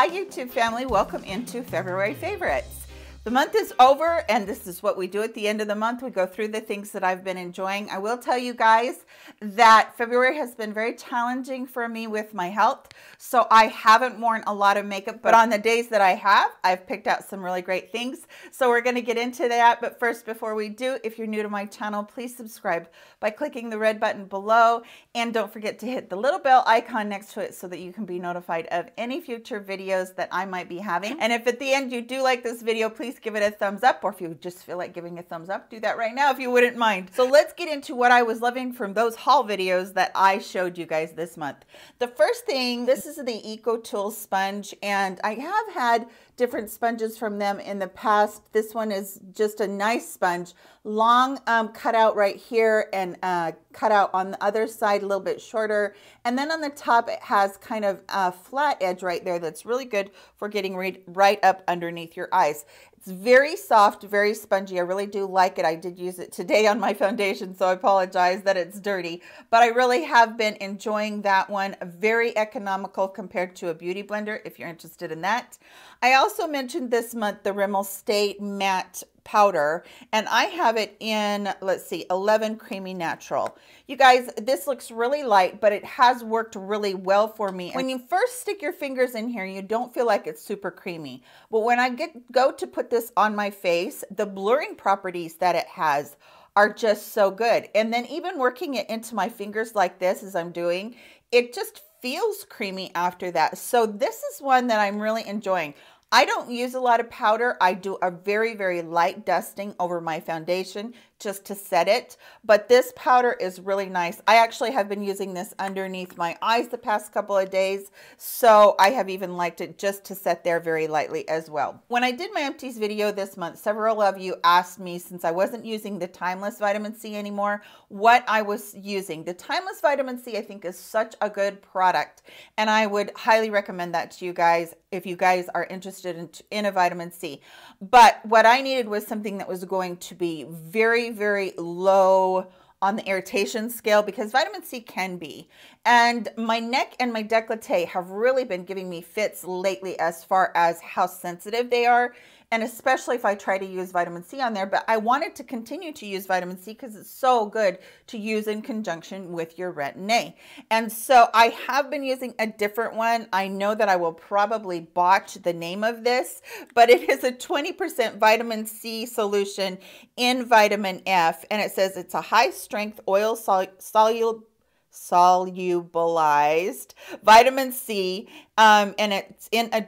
Hi, YouTube family. Welcome into February Favorites. The month is over, and this is what we do at the end of the month. We go through the things that I've been enjoying. I will tell you guys, that February has been very challenging for me with my health. So I haven't worn a lot of makeup, but on the days that I have, I've picked out some really great things. So we're going to get into that. But first, before we do, if you're new to my channel, please subscribe by clicking the red button below. And don't forget to hit the little bell icon next to it so that you can be notified of any future videos that I might be having. And if at the end you do like this video, please give it a thumbs up. Or if you just feel like giving a thumbs up, do that right now if you wouldn't mind. So let's get into what I was loving from those haul videos that I showed you guys this month. The first thing, this is the Eco Tool sponge and I have had different sponges from them in the past. This one is just a nice sponge, long um, cutout right here and uh, cutout on the other side, a little bit shorter. And then on the top, it has kind of a flat edge right there that's really good for getting right up underneath your eyes. It's very soft, very spongy. I really do like it. I did use it today on my foundation, so I apologize that it's dirty, but I really have been enjoying that one. Very economical compared to a beauty blender if you're interested in that. I also also mentioned this month the Rimmel State Matte Powder, and I have it in, let's see, 11 Creamy Natural. You guys, this looks really light, but it has worked really well for me. When you first stick your fingers in here, you don't feel like it's super creamy. But when I get go to put this on my face, the blurring properties that it has are just so good. And then even working it into my fingers like this as I'm doing, it just feels creamy after that. So this is one that I'm really enjoying. I don't use a lot of powder. I do a very, very light dusting over my foundation just to set it. But this powder is really nice. I actually have been using this underneath my eyes the past couple of days. So I have even liked it just to set there very lightly as well. When I did my empties video this month, several of you asked me since I wasn't using the Timeless Vitamin C anymore, what I was using. The Timeless Vitamin C I think is such a good product. And I would highly recommend that to you guys if you guys are interested in, in a vitamin C. But what I needed was something that was going to be very very, low on the irritation scale because vitamin C can be. And my neck and my decollete have really been giving me fits lately as far as how sensitive they are and especially if I try to use vitamin C on there, but I wanted to continue to use vitamin C because it's so good to use in conjunction with your retin A. And so I have been using a different one. I know that I will probably botch the name of this, but it is a 20% vitamin C solution in vitamin F. And it says it's a high strength oil sol soluble solubilized vitamin C, um, and it's in a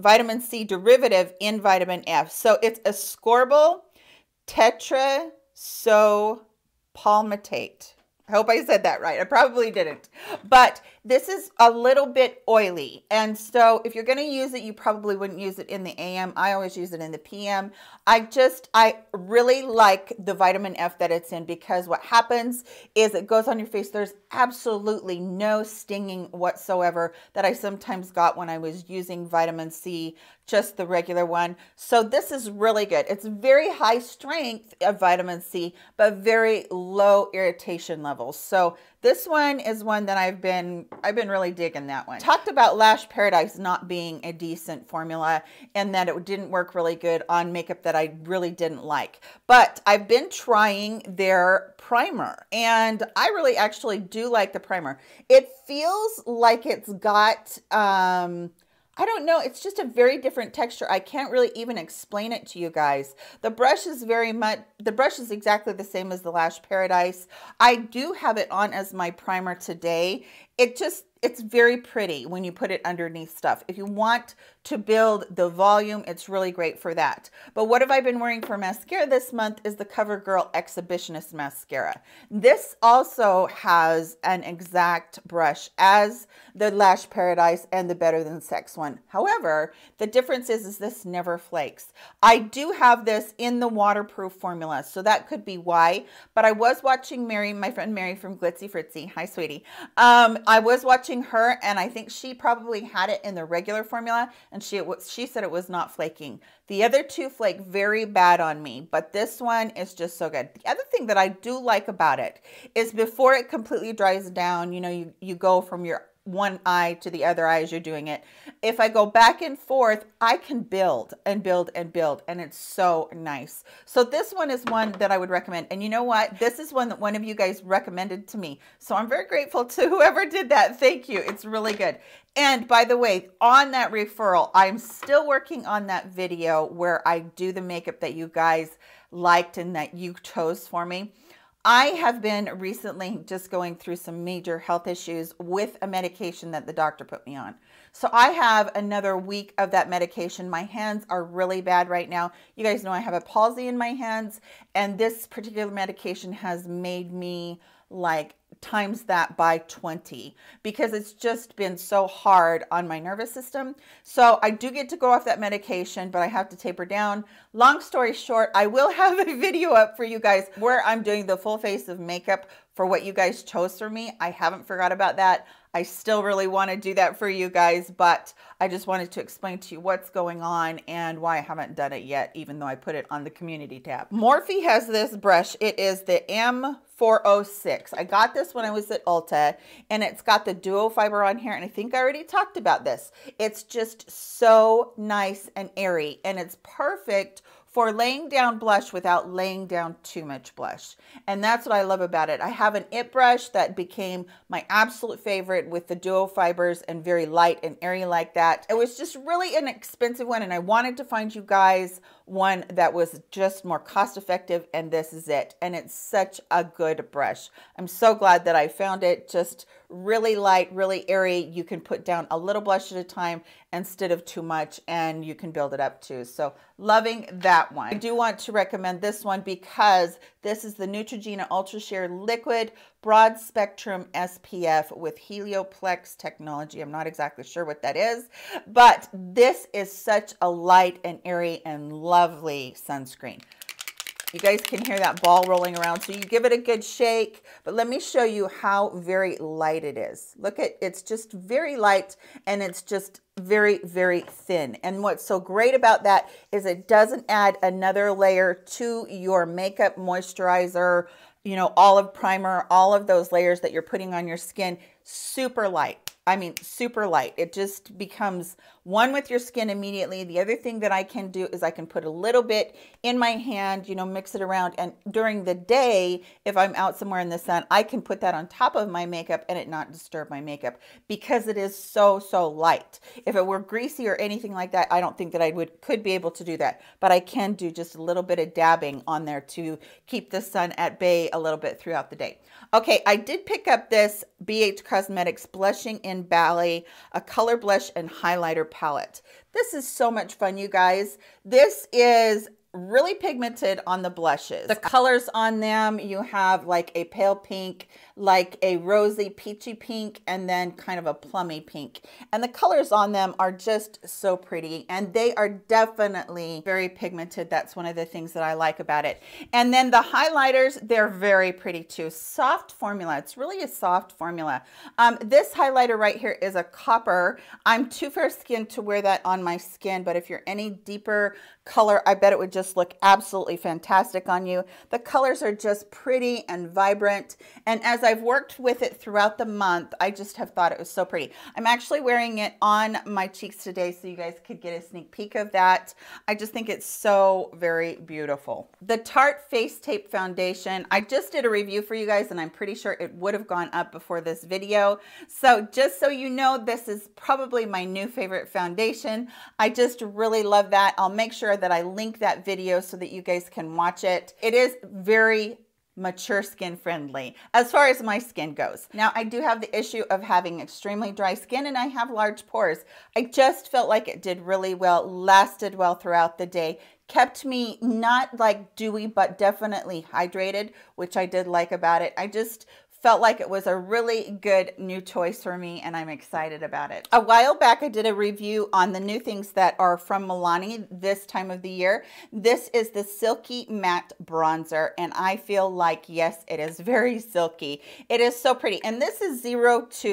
vitamin C derivative in vitamin F. So it's ascorbyl tetrasopalmitate. I hope I said that right. I probably didn't. But this is a little bit oily. And so if you're going to use it, you probably wouldn't use it in the AM. I always use it in the PM. I just, I really like the vitamin F that it's in because what happens is it goes on your face. There's absolutely no stinging whatsoever that I sometimes got when I was using vitamin C, just the regular one. So this is really good. It's very high strength of vitamin C, but very low irritation levels. So this one is one that I've been, I've been really digging that one. Talked about Lash Paradise not being a decent formula and that it didn't work really good on makeup that I really didn't like. But I've been trying their primer and I really actually do like the primer. It feels like it's got, um, I don't know. It's just a very different texture. I can't really even explain it to you guys. The brush is very much, the brush is exactly the same as the Lash Paradise. I do have it on as my primer today it just, it's very pretty when you put it underneath stuff. If you want to build the volume, it's really great for that. But what have I been wearing for mascara this month is the CoverGirl Exhibitionist Mascara. This also has an exact brush as the Lash Paradise and the Better Than Sex one. However, the difference is, is this never flakes. I do have this in the waterproof formula, so that could be why. But I was watching Mary, my friend Mary from Glitzy Fritzy. Hi, sweetie. Um, I was watching her, and I think she probably had it in the regular formula, and she was, she said it was not flaking. The other two flake very bad on me, but this one is just so good. The other thing that I do like about it is before it completely dries down, you know, you, you go from your one eye to the other eye as you're doing it. If I go back and forth, I can build and build and build, and it's so nice. So this one is one that I would recommend. And you know what? This is one that one of you guys recommended to me. So I'm very grateful to whoever did that. Thank you. It's really good. And by the way, on that referral, I'm still working on that video where I do the makeup that you guys liked and that you chose for me. I have been recently just going through some major health issues with a medication that the doctor put me on. So I have another week of that medication. My hands are really bad right now. You guys know I have a palsy in my hands, and this particular medication has made me like times that by 20 because it's just been so hard on my nervous system. So I do get to go off that medication, but I have to taper down. Long story short, I will have a video up for you guys where I'm doing the full face of makeup for what you guys chose for me. I haven't forgot about that. I still really want to do that for you guys, but I just wanted to explain to you what's going on and why I haven't done it yet, even though I put it on the community tab. Morphe has this brush. It is the M406. I got this when I was at Ulta, and it's got the duo fiber on here, and I think I already talked about this. It's just so nice and airy, and it's perfect for laying down blush without laying down too much blush. And that's what I love about it. I have an It brush that became my absolute favorite with the duo fibers and very light and airy like that. It was just really an expensive one and I wanted to find you guys one that was just more cost effective and this is it. And it's such a good brush. I'm so glad that I found it. Just really light, really airy. You can put down a little blush at a time instead of too much and you can build it up too. So loving that one. I do want to recommend this one because this is the Neutrogena Ultra Sheer Liquid Broad Spectrum SPF with Helioplex technology. I'm not exactly sure what that is, but this is such a light and airy and lovely sunscreen. You guys can hear that ball rolling around. So you give it a good shake, but let me show you how very light it is. Look at, it's just very light and it's just very, very thin. And what's so great about that is it doesn't add another layer to your makeup, moisturizer, you know, olive primer, all of those layers that you're putting on your skin, super light. I mean, super light. It just becomes one with your skin immediately. The other thing that I can do is I can put a little bit in my hand, you know, mix it around. And during the day, if I'm out somewhere in the sun, I can put that on top of my makeup and it not disturb my makeup because it is so, so light. If it were greasy or anything like that, I don't think that I would could be able to do that. But I can do just a little bit of dabbing on there to keep the sun at bay a little bit throughout the day. Okay, I did pick up this BH Cosmetics Blushing in Bally, a color blush and highlighter palette. This is so much fun, you guys. This is really pigmented on the blushes. The colors on them, you have like a pale pink, like a rosy peachy pink and then kind of a plummy pink. And the colors on them are just so pretty and they are definitely very pigmented. That's one of the things that I like about it. And then the highlighters, they're very pretty too. Soft formula. It's really a soft formula. Um, this highlighter right here is a copper. I'm too fair skinned to wear that on my skin, but if you're any deeper color, I bet it would just look absolutely fantastic on you. The colors are just pretty and vibrant. And as I I've worked with it throughout the month, I just have thought it was so pretty. I'm actually wearing it on my cheeks today so you guys could get a sneak peek of that. I just think it's so very beautiful. The Tarte Face Tape Foundation, I just did a review for you guys and I'm pretty sure it would have gone up before this video. So just so you know, this is probably my new favorite foundation. I just really love that. I'll make sure that I link that video so that you guys can watch it. It is very mature skin friendly as far as my skin goes. Now I do have the issue of having extremely dry skin and I have large pores. I just felt like it did really well, lasted well throughout the day, kept me not like dewy but definitely hydrated, which I did like about it. I just felt like it was a really good new choice for me and I'm excited about it. A while back I did a review on the new things that are from Milani this time of the year. This is the Silky Matte Bronzer and I feel like yes it is very silky. It is so pretty and this is 02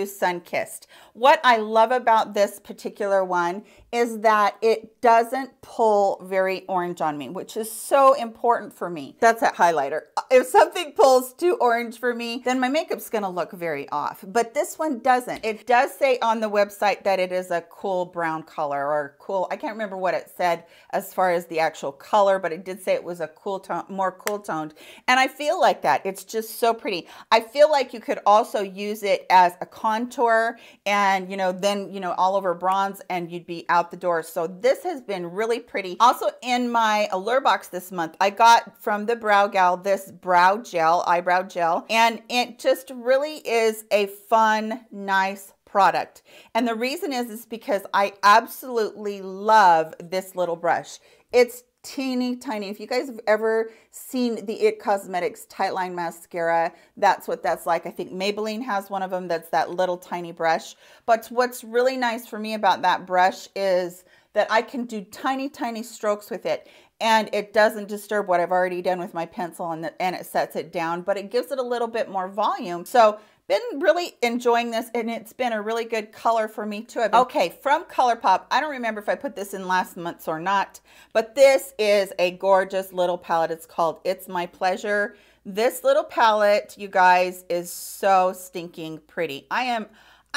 Sunkissed. What I love about this particular one is that it doesn't pull very orange on me, which is so important for me. That's that highlighter. If something pulls too orange for me, then my makeup's gonna look very off, but this one doesn't. It does say on the website that it is a cool brown color or cool, I can't remember what it said as far as the actual color, but it did say it was a cool tone, more cool toned. And I feel like that. It's just so pretty. I feel like you could also use it as a contour and, you know, then, you know, all over bronze and you'd be out the door. So this has been really pretty. Also in my Allure box this month, I got from the Brow Gal this brow gel, eyebrow gel, and it just just really is a fun, nice product. And the reason is, is because I absolutely love this little brush. It's teeny tiny. If you guys have ever seen the It Cosmetics Tightline Mascara, that's what that's like. I think Maybelline has one of them that's that little tiny brush. But what's really nice for me about that brush is that I can do tiny, tiny strokes with it and it doesn't disturb what I've already done with my pencil and, the, and it sets it down, but it gives it a little bit more volume. So been really enjoying this and it's been a really good color for me too. Okay, from ColourPop, I don't remember if I put this in last month's or not, but this is a gorgeous little palette. It's called It's My Pleasure. This little palette, you guys, is so stinking pretty. I am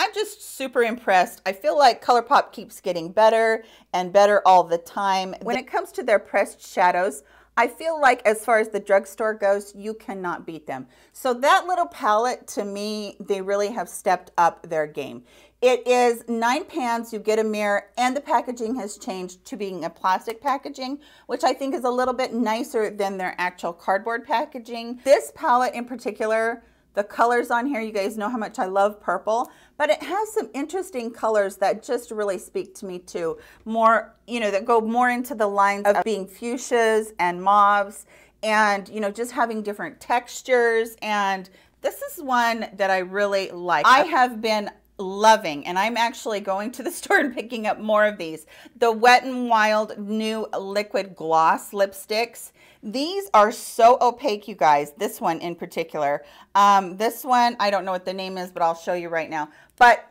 I'm just super impressed. I feel like ColourPop keeps getting better and better all the time. When it comes to their pressed shadows, I feel like as far as the drugstore goes, you cannot beat them. So that little palette, to me, they really have stepped up their game. It is nine pans, you get a mirror, and the packaging has changed to being a plastic packaging, which I think is a little bit nicer than their actual cardboard packaging. This palette in particular, the colors on here, you guys know how much I love purple, but it has some interesting colors that just really speak to me too. More, you know, that go more into the lines of being fuchsias and mauves and, you know, just having different textures. And this is one that I really like. I have been loving and I'm actually going to the store and picking up more of these. The Wet n Wild new liquid gloss lipsticks. These are so opaque, you guys. This one in particular. Um, this one, I don't know what the name is, but I'll show you right now. But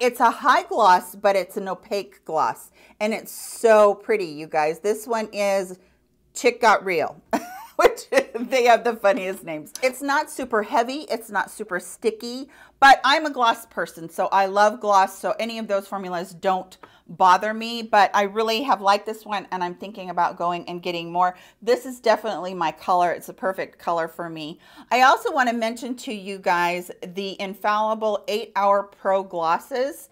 it's a high gloss, but it's an opaque gloss. And it's so pretty, you guys. This one is Chick Got Real, which they have the funniest names. It's not super heavy. It's not super sticky. But I'm a gloss person, so I love gloss. So any of those formulas don't bother me, but I really have liked this one and I'm thinking about going and getting more. This is definitely my color. It's a perfect color for me. I also want to mention to you guys the Infallible 8-Hour Pro Glosses.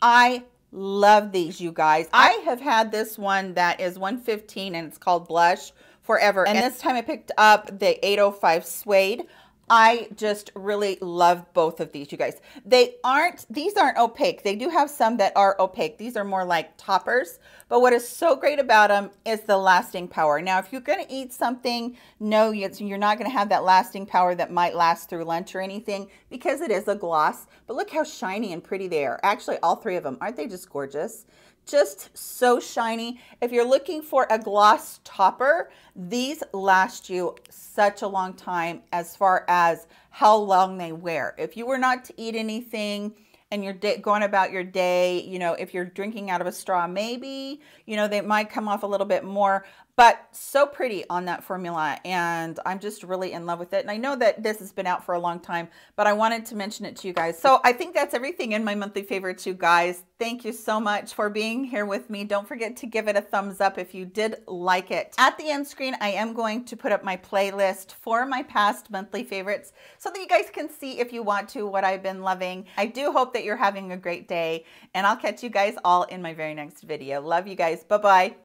I love these, you guys. I have had this one that is 115 and it's called Blush forever. And this time I picked up the 805 Suede. I just really love both of these, you guys. They aren't, these aren't opaque. They do have some that are opaque. These are more like toppers. But what is so great about them is the lasting power. Now, if you're going to eat something, no, you're not going to have that lasting power that might last through lunch or anything because it is a gloss. But look how shiny and pretty they are. Actually, all three of them. Aren't they just gorgeous? just so shiny. If you're looking for a gloss topper, these last you such a long time as far as how long they wear. If you were not to eat anything and you're going about your day, you know, if you're drinking out of a straw, maybe, you know, they might come off a little bit more, but so pretty on that formula and I'm just really in love with it. And I know that this has been out for a long time, but I wanted to mention it to you guys. So I think that's everything in my monthly favorites, you guys. Thank you so much for being here with me. Don't forget to give it a thumbs up if you did like it. At the end screen, I am going to put up my playlist for my past monthly favorites so that you guys can see if you want to what I've been loving. I do hope that you're having a great day and I'll catch you guys all in my very next video. Love you guys. Bye-bye.